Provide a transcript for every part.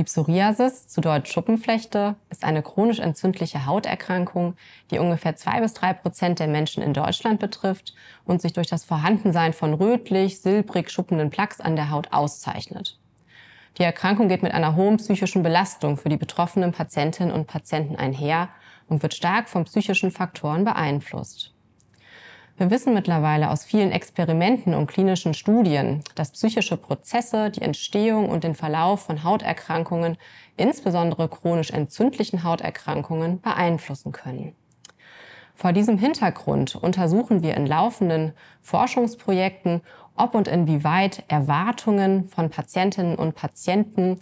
Die Psoriasis, zu Deutsch Schuppenflechte, ist eine chronisch entzündliche Hauterkrankung, die ungefähr zwei bis drei Prozent der Menschen in Deutschland betrifft und sich durch das Vorhandensein von rötlich, silbrig schuppenden Plaques an der Haut auszeichnet. Die Erkrankung geht mit einer hohen psychischen Belastung für die betroffenen Patientinnen und Patienten einher und wird stark von psychischen Faktoren beeinflusst. Wir wissen mittlerweile aus vielen Experimenten und klinischen Studien, dass psychische Prozesse die Entstehung und den Verlauf von Hauterkrankungen, insbesondere chronisch entzündlichen Hauterkrankungen, beeinflussen können. Vor diesem Hintergrund untersuchen wir in laufenden Forschungsprojekten, ob und inwieweit Erwartungen von Patientinnen und Patienten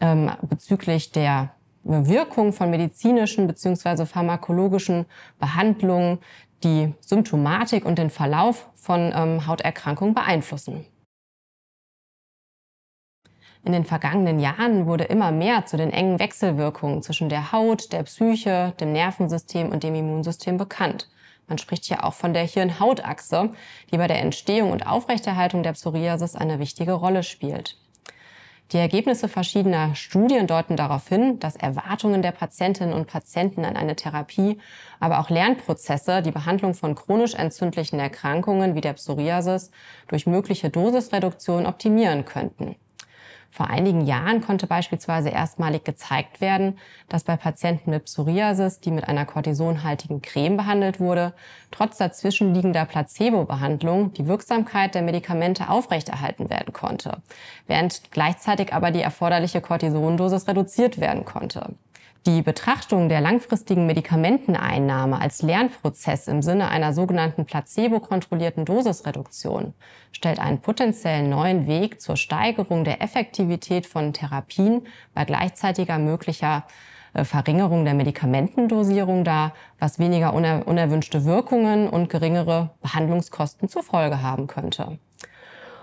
ähm, bezüglich der Wirkung von medizinischen bzw. pharmakologischen Behandlungen die Symptomatik und den Verlauf von ähm, Hauterkrankungen beeinflussen. In den vergangenen Jahren wurde immer mehr zu den engen Wechselwirkungen zwischen der Haut, der Psyche, dem Nervensystem und dem Immunsystem bekannt. Man spricht hier auch von der hirn hautachse die bei der Entstehung und Aufrechterhaltung der Psoriasis eine wichtige Rolle spielt. Die Ergebnisse verschiedener Studien deuten darauf hin, dass Erwartungen der Patientinnen und Patienten an eine Therapie, aber auch Lernprozesse die Behandlung von chronisch entzündlichen Erkrankungen wie der Psoriasis durch mögliche Dosisreduktion optimieren könnten. Vor einigen Jahren konnte beispielsweise erstmalig gezeigt werden, dass bei Patienten mit Psoriasis, die mit einer kortisonhaltigen Creme behandelt wurde, trotz dazwischenliegender Placebo-Behandlung die Wirksamkeit der Medikamente aufrechterhalten werden konnte, während gleichzeitig aber die erforderliche Cortisondosis reduziert werden konnte. Die Betrachtung der langfristigen Medikamenteneinnahme als Lernprozess im Sinne einer sogenannten placebo-kontrollierten Dosisreduktion stellt einen potenziellen neuen Weg zur Steigerung der Effektivität von Therapien bei gleichzeitiger möglicher äh, Verringerung der Medikamentendosierung dar, was weniger unerwünschte Wirkungen und geringere Behandlungskosten zur Folge haben könnte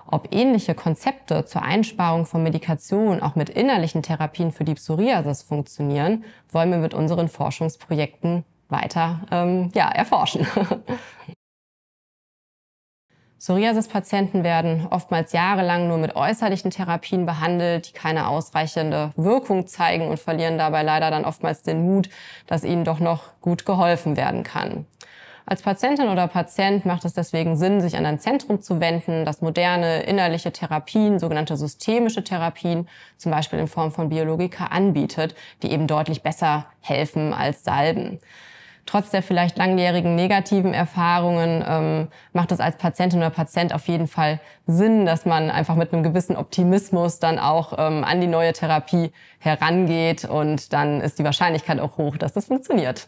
ob ähnliche Konzepte zur Einsparung von Medikation auch mit innerlichen Therapien für die Psoriasis funktionieren, wollen wir mit unseren Forschungsprojekten weiter ähm, ja, erforschen. Psoriasis-Patienten werden oftmals jahrelang nur mit äußerlichen Therapien behandelt, die keine ausreichende Wirkung zeigen und verlieren dabei leider dann oftmals den Mut, dass ihnen doch noch gut geholfen werden kann. Als Patientin oder Patient macht es deswegen Sinn, sich an ein Zentrum zu wenden, das moderne innerliche Therapien, sogenannte systemische Therapien, zum Beispiel in Form von Biologika anbietet, die eben deutlich besser helfen als Salben trotz der vielleicht langjährigen negativen Erfahrungen ähm, macht es als Patientin oder Patient auf jeden Fall Sinn, dass man einfach mit einem gewissen Optimismus dann auch ähm, an die neue Therapie herangeht und dann ist die Wahrscheinlichkeit auch hoch, dass das funktioniert.